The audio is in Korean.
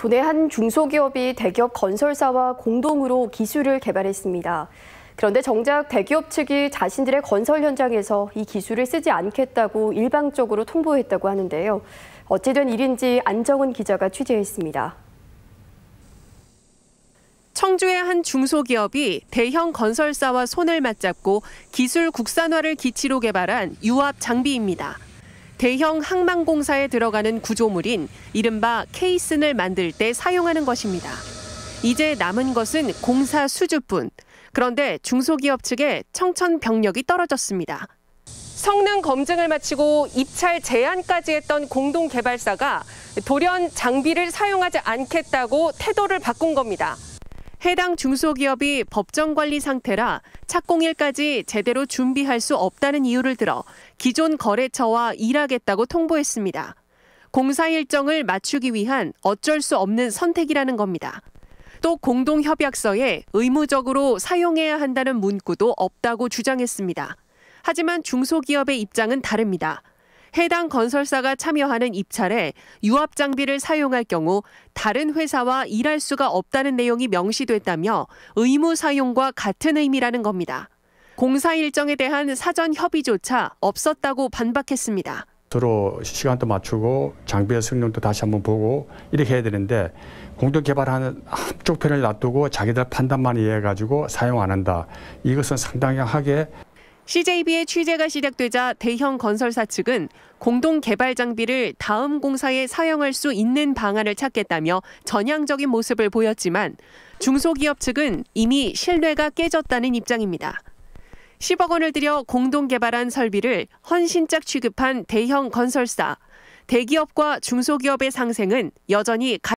도내 한 중소기업이 대기업 건설사와 공동으로 기술을 개발했습니다. 그런데 정작 대기업 측이 자신들의 건설 현장에서 이 기술을 쓰지 않겠다고 일방적으로 통보했다고 하는데요. 어찌된 일인지 안정은 기자가 취재했습니다. 청주의 한 중소기업이 대형 건설사와 손을 맞잡고 기술 국산화를 기치로 개발한 유압 장비입니다. 대형 항만공사에 들어가는 구조물인 이른바 케이슨을 만들 때 사용하는 것입니다. 이제 남은 것은 공사 수주뿐. 그런데 중소기업 측에 청천 병력이 떨어졌습니다. 성능 검증을 마치고 입찰 제한까지 했던 공동 개발사가 돌연 장비를 사용하지 않겠다고 태도를 바꾼 겁니다. 해당 중소기업이 법정 관리 상태라 착공일까지 제대로 준비할 수 없다는 이유를 들어 기존 거래처와 일하겠다고 통보했습니다. 공사 일정을 맞추기 위한 어쩔 수 없는 선택이라는 겁니다. 또 공동협약서에 의무적으로 사용해야 한다는 문구도 없다고 주장했습니다. 하지만 중소기업의 입장은 다릅니다. 해당 건설사가 참여하는 입찰에 유압 장비를 사용할 경우 다른 회사와 일할 수가 없다는 내용이 명시됐다며 의무 사용과 같은 의미라는 겁니다. 공사 일정에 대한 사전 협의조차 없었다고 반박했습니다. 서로 시간도 맞추고 장비의 성능도 다시 한번 보고 이렇게 해야 되는데 공동 개발하는 한쪽 편을 놔두고 자기들 판단만 이해해가지고 사용 안 한다. 이것은 상당히 하게 CJB의 취재가 시작되자 대형 건설사 측은 공동 개발 장비를 다음 공사에 사용할 수 있는 방안을 찾겠다며 전향적인 모습을 보였지만 중소기업 측은 이미 신뢰가 깨졌다는 입장입니다. 10억 원을 들여 공동 개발한 설비를 헌신짝 취급한 대형 건설사. 대기업과 중소기업의 상생은 여전히